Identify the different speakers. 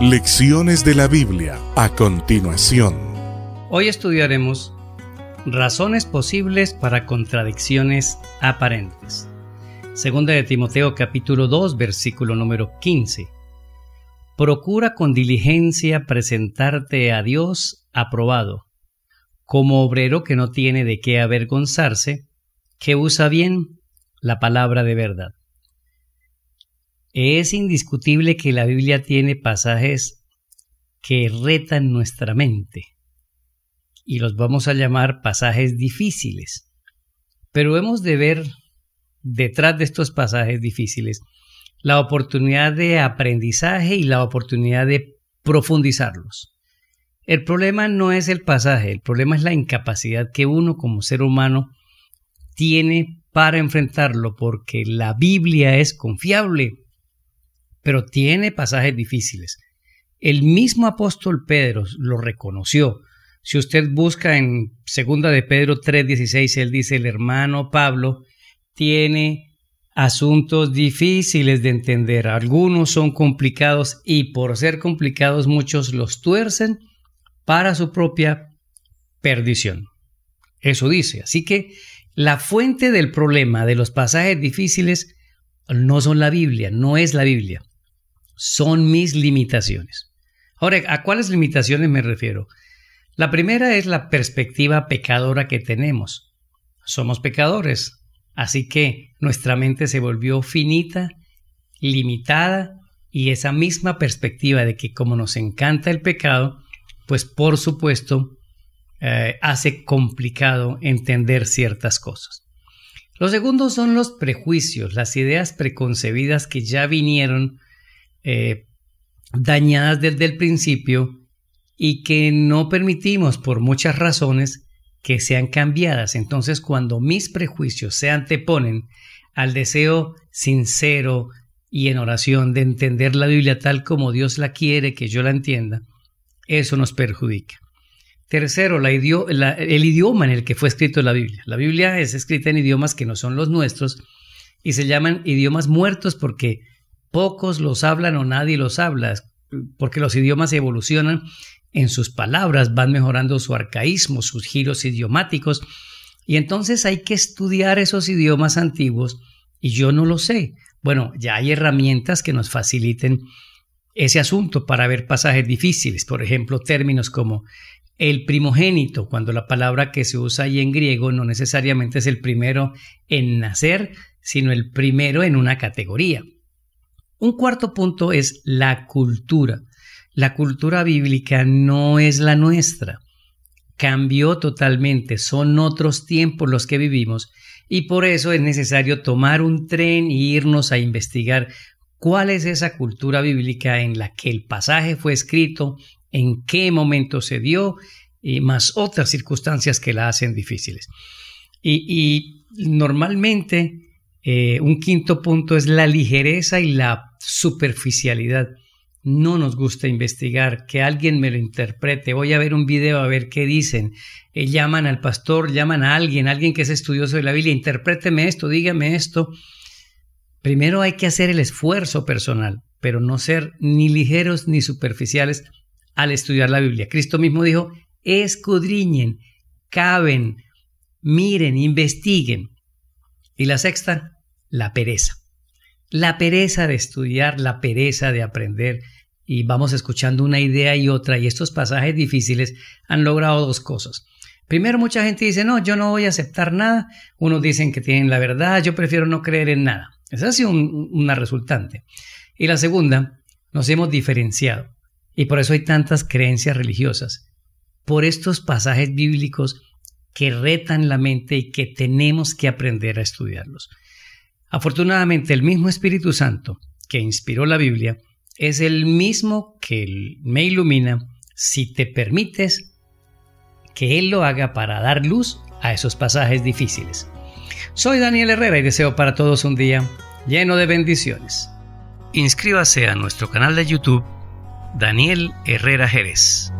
Speaker 1: Lecciones de la Biblia a continuación. Hoy estudiaremos razones posibles para contradicciones aparentes. Segunda de Timoteo capítulo 2 versículo número 15. Procura con diligencia presentarte a Dios aprobado, como obrero que no tiene de qué avergonzarse, que usa bien la palabra de verdad. Es indiscutible que la Biblia tiene pasajes que retan nuestra mente y los vamos a llamar pasajes difíciles. Pero hemos de ver detrás de estos pasajes difíciles la oportunidad de aprendizaje y la oportunidad de profundizarlos. El problema no es el pasaje, el problema es la incapacidad que uno como ser humano tiene para enfrentarlo, porque la Biblia es confiable, pero tiene pasajes difíciles. El mismo apóstol Pedro lo reconoció. Si usted busca en segunda de Pedro 3:16, él dice, el hermano Pablo tiene asuntos difíciles de entender. Algunos son complicados y por ser complicados muchos los tuercen para su propia perdición. Eso dice. Así que la fuente del problema de los pasajes difíciles no son la Biblia, no es la Biblia son mis limitaciones. Ahora, ¿a cuáles limitaciones me refiero? La primera es la perspectiva pecadora que tenemos. Somos pecadores, así que nuestra mente se volvió finita, limitada, y esa misma perspectiva de que como nos encanta el pecado, pues por supuesto eh, hace complicado entender ciertas cosas. Lo segundo son los prejuicios, las ideas preconcebidas que ya vinieron eh, dañadas desde el principio y que no permitimos por muchas razones que sean cambiadas. Entonces, cuando mis prejuicios se anteponen al deseo sincero y en oración de entender la Biblia tal como Dios la quiere que yo la entienda, eso nos perjudica. Tercero, el idioma en el que fue escrito la Biblia. La Biblia es escrita en idiomas que no son los nuestros y se llaman idiomas muertos porque pocos los hablan o nadie los habla, porque los idiomas evolucionan en sus palabras, van mejorando su arcaísmo, sus giros idiomáticos, y entonces hay que estudiar esos idiomas antiguos, y yo no lo sé. Bueno, ya hay herramientas que nos faciliten ese asunto para ver pasajes difíciles, por ejemplo, términos como el primogénito, cuando la palabra que se usa ahí en griego no necesariamente es el primero en nacer, sino el primero en una categoría. Un cuarto punto es la cultura. La cultura bíblica no es la nuestra. Cambió totalmente, son otros tiempos los que vivimos y por eso es necesario tomar un tren e irnos a investigar cuál es esa cultura bíblica en la que el pasaje fue escrito, en qué momento se dio y más otras circunstancias que la hacen difíciles. Y, normalmente eh, un quinto punto es la ligereza y la superficialidad. No nos gusta investigar, que alguien me lo interprete. Voy a ver un video a ver qué dicen. Eh, llaman al pastor, llaman a alguien, alguien que es estudioso de la Biblia, interpréteme esto, dígame esto. Primero hay que hacer el esfuerzo personal, pero no ser ni ligeros ni superficiales al estudiar la Biblia. Cristo mismo dijo, escudriñen, caben, miren, investiguen. Y la sexta, la pereza. La pereza de estudiar, la pereza de aprender, y vamos escuchando una idea y otra, y estos pasajes difíciles han logrado dos cosas. Primero, mucha gente dice, no, yo no voy a aceptar nada. Unos dicen que tienen la verdad, yo prefiero no creer en nada. Esa ha sido una resultante. Y la segunda, nos hemos diferenciado. Y por eso hay tantas creencias religiosas. Por estos pasajes bíblicos que retan la mente y que tenemos que aprender a estudiarlos. Afortunadamente, el mismo Espíritu Santo que inspiró la Biblia es el mismo que me ilumina si te permites que Él lo haga para dar luz a esos pasajes difíciles. Soy Daniel Herrera y deseo para todos un día lleno de bendiciones. Inscríbase a nuestro canal de YouTube Daniel Herrera Jerez.